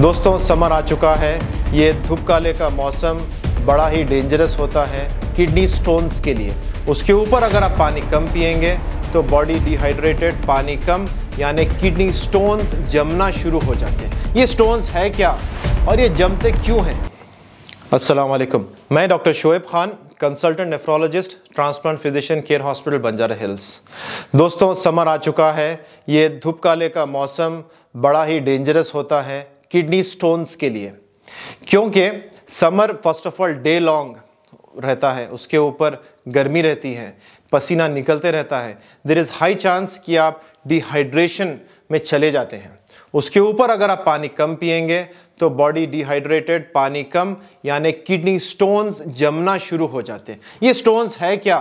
दोस्तों समर आ चुका है ये धूप काले का मौसम बड़ा ही डेंजरस होता है किडनी स्टोन्स के लिए उसके ऊपर अगर आप पानी कम पियेंगे तो बॉडी डिहाइड्रेटेड पानी कम यानी किडनी स्टोन्स जमना शुरू हो जाते हैं ये स्टोन्स है क्या और ये जमते क्यों हैं अस्सलाम वालेकुम मैं doctor Shoaib Khan consultant nephrologist transplant physician Care Hospital Banjara Hills दोस्तों समर आ चुका है ये धूप काले का मौसम बड़ा ही डेंजरस होता है किडनी स्टोन्स के लिए क्योंकि summer first of all day long रहता है उसके ऊपर गर्मी रहती है पसीना निकलते रहता है देर इज़ हाई चांस कि आप डिहाइड्रेशन में चले जाते हैं उसके ऊपर अगर आप पानी कम पिएंगे तो बॉडी डिहाइड्रेटेड पानी कम यानी किडनी स्टोन्स जमना शुरू हो जाते हैं ये स्टोन्स है क्या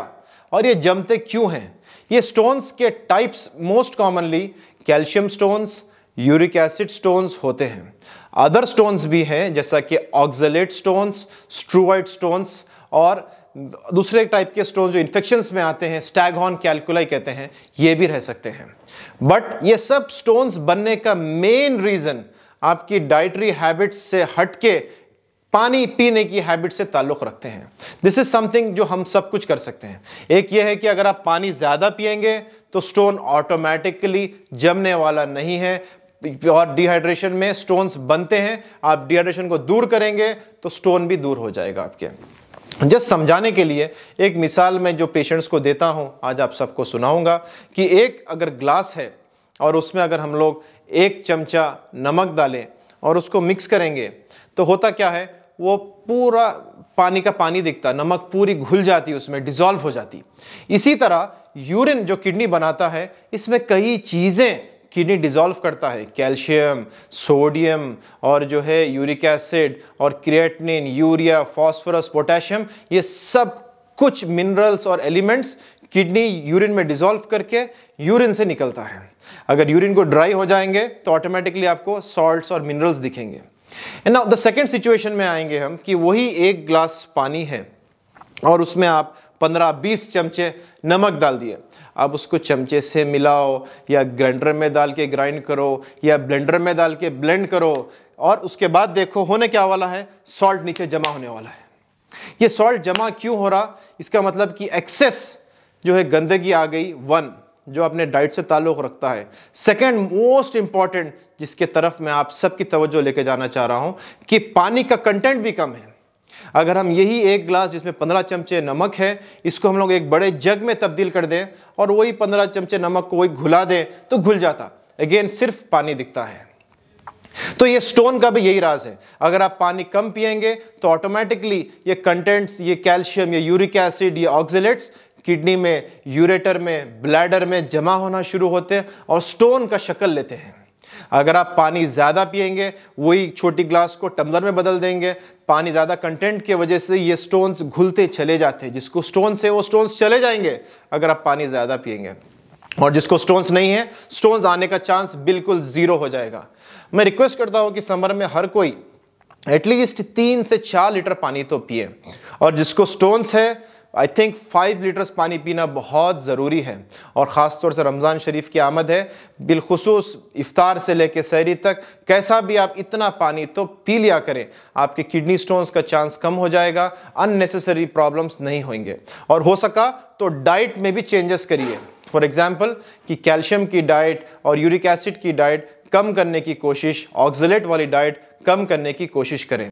और ये जमते क्यों हैं ये स्टोन्स के types most commonly calcium stones uric acid stones होते हैं अदर स्टोन्स भी हैं जैसा कि ऑक्जलेट स्टोन्स स्ट्रूवाइट स्टोन्स और दूसरे टाइप के स्टोन जो इन्फेक्शंस में आते हैं स्टैगहॉन कैलकुलाई कहते हैं ये भी रह सकते हैं बट ये सब स्टोन्स बनने का मेन रीज़न आपकी डाइटरी हैबिट्स से हटके पानी पीने की हैबिट से ताल्लुक़ रखते हैं दिस इज़ समथिंग जो हम सब कुछ कर सकते हैं एक ये है कि अगर आप पानी ज़्यादा पियेंगे तो स्टोन ऑटोमेटिकली जमने वाला नहीं है और डिहाइड्रेशन में स्टोन्स बनते हैं आप डिहाइड्रेशन को दूर करेंगे तो स्टोन भी दूर हो जाएगा आपके जस्ट समझाने के लिए एक मिसाल मैं जो पेशेंट्स को देता हूं आज आप सबको सुनाऊंगा कि एक अगर ग्लास है और उसमें अगर हम लोग एक चमचा नमक डालें और उसको मिक्स करेंगे तो होता क्या है वो पूरा पानी का पानी दिखता नमक पूरी घुल जाती उसमें डिज़ोल्व हो जाती इसी तरह यूरिन जो किडनी बनाता है इसमें कई चीज़ें किडनी डिजॉल्व करता है कैल्शियम सोडियम और जो है यूरिक एसिड और क्रिएटनिन यूरिया फॉस्फोरस पोटेशियम ये सब कुछ मिनरल्स और एलिमेंट्स किडनी यूरिन में डिजॉल्व करके यूरिन से निकलता है अगर यूरिन को ड्राई हो जाएंगे तो ऑटोमेटिकली आपको सॉल्ट्स और मिनरल्स दिखेंगे and now the second situation में आएंगे हम कि वही एक ग्लास पानी है और उसमें आप 15-20 चमचे नमक डाल दिए अब उसको चमचे से मिलाओ या ग्राइंडर में डाल के ग्राइंड करो या ब्लेंडर में डाल के ब्लेंड करो और उसके बाद देखो होने क्या वाला है सॉल्ट नीचे जमा होने वाला है ये सॉल्ट जमा क्यों हो रहा इसका मतलब कि एक्सेस जो है गंदगी आ गई वन जो अपने डाइट से ताल्लुक़ रखता है सेकेंड मोस्ट इम्पॉर्टेंट जिसके तरफ मैं आप सबकी तवज्जो लेके जाना चाह रहा हूँ कि पानी का कंटेंट भी कम है अगर हम यही एक गिलास जिसमें पंद्रह चमचे नमक है इसको हम लोग एक बड़े जग में तब्दील कर दें और वही पंद्रह चमचे नमक को वही घुला दें तो घुल जाता अगेन सिर्फ पानी दिखता है तो ये स्टोन का भी यही राज है अगर आप पानी कम पियेंगे तो ऑटोमेटिकली ये कंटेंट्स ये कैल्शियम ये यूरिक एसिड ये ऑक्जिलेट्स किडनी में यूरेटर में ब्लैडर में जमा होना शुरू होते हैं और स्टोन का शक्ल लेते हैं अगर आप पानी ज़्यादा पियेंगे वही छोटी ग्लास को टम्बलर में बदल देंगे पानी ज़्यादा कंटेंट की वजह से ये स्टोन्स घुलते चले जाते हैं जिसको स्टोन्स है वो स्टोन्स चले जाएंगे अगर आप पानी ज़्यादा पियेंगे और जिसको स्टोन्स नहीं है स्टोन्स आने का चांस बिल्कुल ज़ीरो हो जाएगा मैं रिक्वेस्ट करता हूँ कि समर में हर कोई एटलीस्ट तीन से चार लीटर पानी तो पिए और जिसको स्टोन्स है आई थिंक फाइव लीटर्स पानी पीना बहुत ज़रूरी है और ख़ास तौर से रमज़ान शरीफ की आमद है बिलखसूस इफ़ार से लेकर सहरी तक कैसा भी आप इतना पानी तो पी लिया करें आपके किडनी स्टोन्स का चांस कम हो जाएगा अननेसेसरी प्रॉब्लम्स नहीं होंगे और हो सका तो डाइट में भी चेंजेस करिए फॉर एग्ज़ाम्पल कि कैल्शियम की डाइट और यूरिक एसिड की डाइट कम करने की कोशिश ऑक्जलेट वाली डाइट कम करने की कोशिश करें